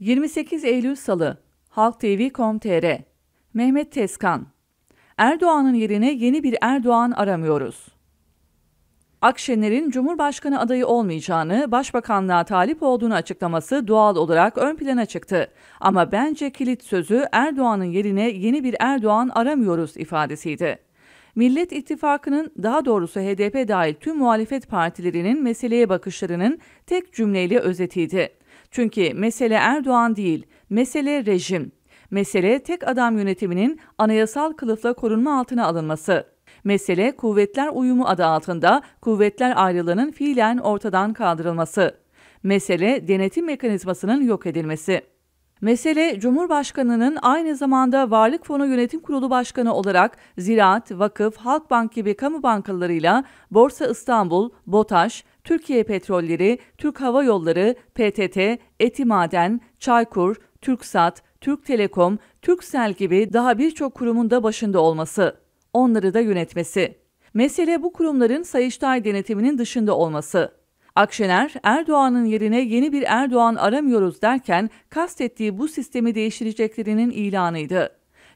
28 Eylül Salı Halk TV.com.tr Mehmet Tezkan Erdoğan'ın yerine yeni bir Erdoğan aramıyoruz. Akşener'in Cumhurbaşkanı adayı olmayacağını, başbakanlığa talip olduğunu açıklaması doğal olarak ön plana çıktı. Ama bence kilit sözü Erdoğan'ın yerine yeni bir Erdoğan aramıyoruz ifadesiydi. Millet İttifakı'nın daha doğrusu HDP dahil tüm muhalefet partilerinin meseleye bakışlarının tek cümleyle özetiydi. Çünkü mesele Erdoğan değil, mesele rejim. Mesele tek adam yönetiminin anayasal kılıfla korunma altına alınması. Mesele kuvvetler uyumu adı altında kuvvetler ayrılığının fiilen ortadan kaldırılması. Mesele denetim mekanizmasının yok edilmesi. Mesele Cumhurbaşkanı'nın aynı zamanda Varlık Fonu Yönetim Kurulu Başkanı olarak Ziraat, Vakıf, Halkbank gibi kamu bankalarıyla Borsa İstanbul, BOTAŞ, Türkiye Petrolleri, Türk Hava Yolları, PTT, Etimaden, Çaykur, TürkSat, Türk Telekom, Türksel gibi daha birçok kurumun da başında olması, onları da yönetmesi. Mesele bu kurumların Sayıştay denetiminin dışında olması. Akşener, Erdoğan'ın yerine yeni bir Erdoğan aramıyoruz derken kastettiği bu sistemi değiştireceklerinin ilanıydı.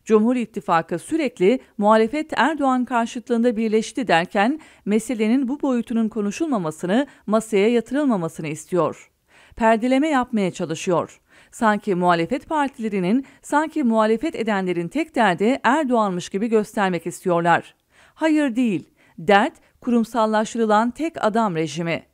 Cumhur İttifakı sürekli muhalefet Erdoğan karşıtlığında birleşti derken meselenin bu boyutunun konuşulmamasını, masaya yatırılmamasını istiyor. Perdeleme yapmaya çalışıyor. Sanki muhalefet partilerinin, sanki muhalefet edenlerin tek derdi Erdoğan'mış gibi göstermek istiyorlar. Hayır değil. Dert kurumsallaştırılan tek adam rejimi.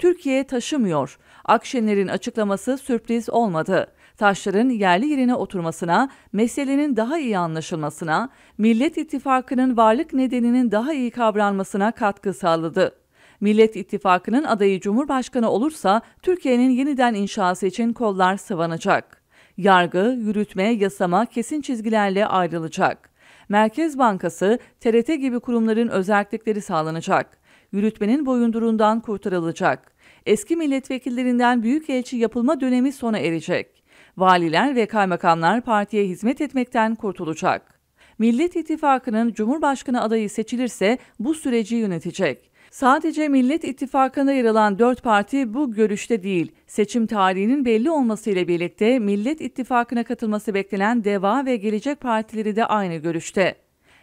Türkiye taşımıyor. Akşener'in açıklaması sürpriz olmadı. Taşların yerli yerine oturmasına, meselenin daha iyi anlaşılmasına, Millet İttifakı'nın varlık nedeninin daha iyi kavranmasına katkı sağladı. Millet İttifakı'nın adayı Cumhurbaşkanı olursa Türkiye'nin yeniden inşası için kollar sıvanacak. Yargı, yürütme, yasama kesin çizgilerle ayrılacak. Merkez Bankası, TRT gibi kurumların özellikleri sağlanacak yürütmenin boyundurundan kurtarılacak. Eski milletvekillerinden büyükelçi yapılma dönemi sona erecek. Valiler ve kaymakamlar partiye hizmet etmekten kurtulacak. Millet İttifakı'nın Cumhurbaşkanı adayı seçilirse bu süreci yönetecek. Sadece Millet İttifakı'nda yer alan dört parti bu görüşte değil, seçim tarihinin belli olmasıyla birlikte Millet İttifakı'na katılması beklenen DEVA ve Gelecek Partileri de aynı görüşte.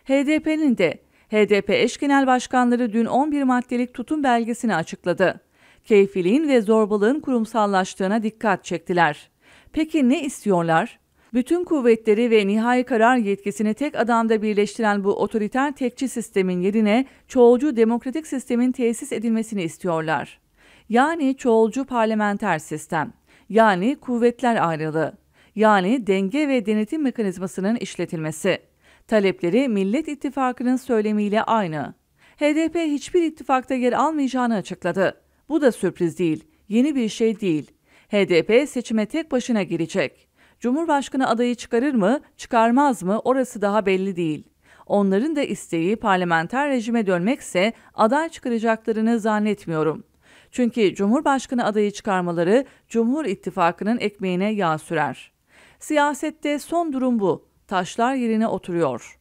HDP'nin de HDP eş genel başkanları dün 11 maddelik tutum belgesini açıkladı. Keyfiliğin ve zorbalığın kurumsallaştığına dikkat çektiler. Peki ne istiyorlar? Bütün kuvvetleri ve nihai karar yetkisini tek adamda birleştiren bu otoriter tekçi sistemin yerine çoğulcu demokratik sistemin tesis edilmesini istiyorlar. Yani çoğulcu parlamenter sistem, yani kuvvetler ayrılığı, yani denge ve denetim mekanizmasının işletilmesi. Talepleri Millet İttifakı'nın söylemiyle aynı. HDP hiçbir ittifakta yer almayacağını açıkladı. Bu da sürpriz değil, yeni bir şey değil. HDP seçime tek başına girecek. Cumhurbaşkanı adayı çıkarır mı, çıkarmaz mı orası daha belli değil. Onların da isteği parlamenter rejime dönmekse aday çıkaracaklarını zannetmiyorum. Çünkü Cumhurbaşkanı adayı çıkarmaları Cumhur İttifakı'nın ekmeğine yağ sürer. Siyasette son durum bu taşlar yerine oturuyor.